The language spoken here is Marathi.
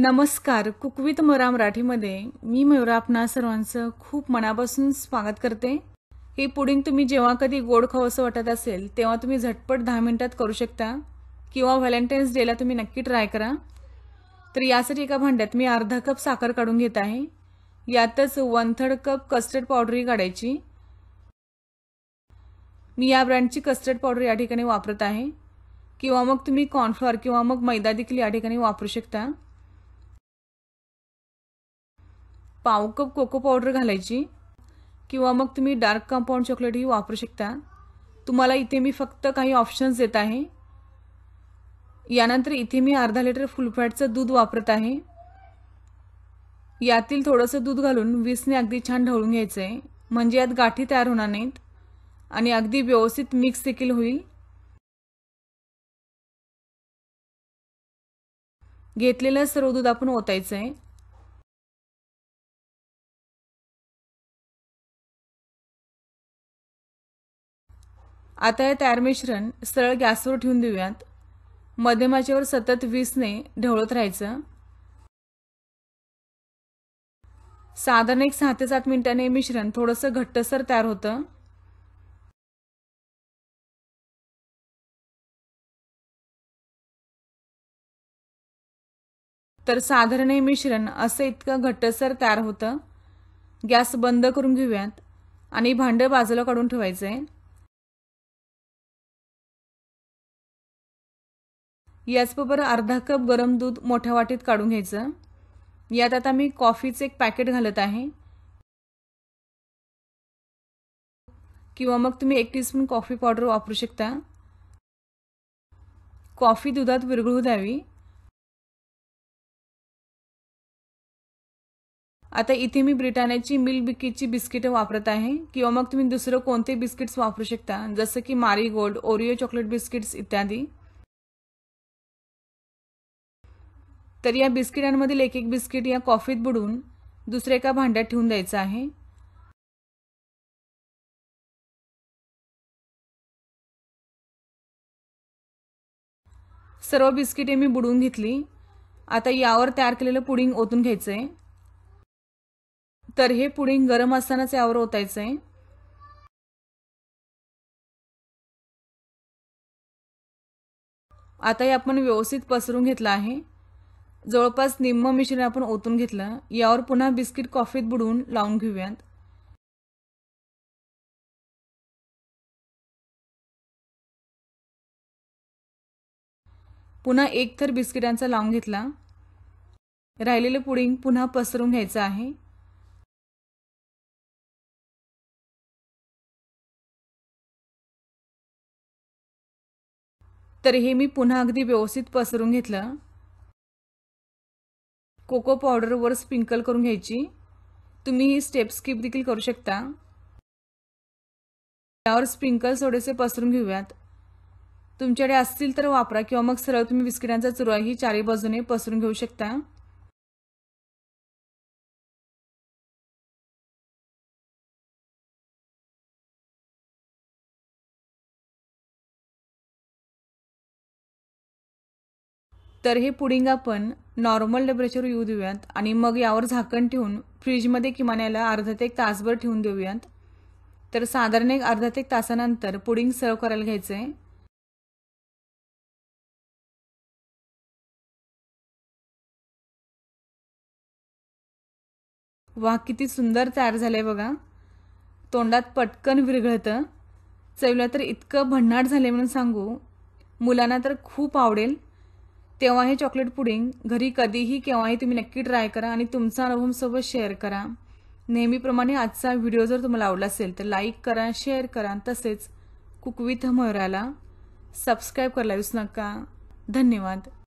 नमस्कार कुकवित मोरा मराठीमध्ये मी मयुरा आपणा सर्वांचं खूप मनापासून स्वागत करते हे पुडिंग तुम्ही जेव्हा कधी गोड खाऊ असं वाटत असेल तेव्हा तुम्ही झटपट दहा मिनिटात करू शकता किंवा व्हॅलेंटाईन्स डेला तुम्ही नक्की ट्राय करा तर यासाठी एका भांड्यात मी अर्धा कप साखर काढून घेत आहे यातच वन थर्ड कप कस्टर्ड पावडरही काढायची मी या ब्रँडची कस्टर्ड पावडर या ठिकाणी वापरत आहे किंवा मग तुम्ही कॉर्नफ्लॉर किंवा मग मैदा देखील या ठिकाणी वापरू शकता पाव कप कोको पावडर घालायची किंवा मग तुम्ही डार्क कंपाऊंड चॉकलेटही वापरू शकता तुम्हाला इथे मी फक्त काही ऑप्शन्स देत आहे यानंतर इथे मी अर्धा लिटर फुलफॅटचं दूध वापरत आहे यातील थोडंसं दूध घालून वीसने अगदी छान ढवळून घ्यायचं आहे म्हणजे यात गाठी तयार होणार नाहीत आणि अगदी व्यवस्थित मिक्स देखील होईल घेतलेलं सर्व दूध आपण ओतायचं आहे आता हे तयार मिश्रण सरळ गॅसवर ठेवून देऊयात मध्यमाचेवर सतत वीसने ढवळत राहायचं साधारण एक सहा ते सात मिनिटांनी मिश्रण थोडंसं घट्टसर तयार होतं तर साधारण हे मिश्रण असं इतकं घट्टसर तयार होतं गॅस बंद करून घेऊयात आणि भांडं बाजूला काढून ठेवायचं आहे याचबरोबर अर्धा कप गरम दूध मोठ्या वाटीत काढून घ्यायचं यात आता मी कॉफीचं एक पॅकेट घालत आहे किंवा मग तुम्ही एक टीस्पून कॉफी पावडर वापरू शकता कॉफी दुधात विरघळू द्यावी आता इथे मी ब्रिटानियाची मिल्क बिकीची बिस्किटं वापरत आहे किंवा मग तुम्ही दुसरं कोणते बिस्किट्स वापरू शकता जसं की Marie Gold Oreo chocolate biscuits इत्यादी तर या बिस्किटांमधील एक एक बिस्किट या कॉफीत बुडवून दुसऱ्या एका भांड्यात ठेवून द्यायचं आहे सर्व बिस्किटे मी बुडवून घेतली आता यावर तयार केलेलं पुडिंग ओतून घ्यायचं आहे तर हे पुडिंग गरम असतानाच यावर ओतायचं आहे आता हे आपण व्यवस्थित पसरून घेतलं आहे जवळपास निम्म मिश्रण आपण ओतून घेतलं यावर पुन्हा बिस्किट कॉफीत बुडवून लावून घेऊयात पुन्हा एक थर बिस्किटांचा लावून घेतला राहिलेलं पुडिंग पुन्हा पसरून घ्यायचं आहे तर हे मी पुन्हा अगदी व्यवस्थित पसरून घेतलं कोको पावडरवर स्प्रिंकल करून घ्यायची तुम्ही ही स्टेप स्किप देखील करू शकता त्यावर स्प्रिंकल थोडेसे पसरून घेऊयात तुमच्याकडे असतील तर वापरा किंवा मग सरळ तुम्ही बिस्किटांचा ही चारी बाजूने पसरून घेऊ शकता तर हे पुडिंग आपण नॉर्मल टेम्परेचर येऊ देऊयात आणि मग यावर झाकण ठेवून फ्रीजमध्ये किमान याला अर्धा ते एक तासभर ठेवून देऊयात तर साधारण एक अर्धा ते एक तासानंतर पुडिंग सर्व करायला घ्यायचं आहे वा किती सुंदर तयार झालं बघा तोंडात पटकन विरघळतं चवीला तर इतकं भन्नाट झालंय म्हणून सांगू मुलांना तर खूप आवडेल तेव्हा हे चॉकलेट पुडिंग घरी कधीही केव्हाही तुम्ही नक्की ट्राय करा आणि तुमचा अनुभव शेअर करा नेहमीप्रमाणे आजचा व्हिडिओ जर तुम्हाला आवडला असेल तर लाईक करा शेअर करा तसेच कुकविथ मयुराला सबस्क्राईब करायला विसू नका धन्यवाद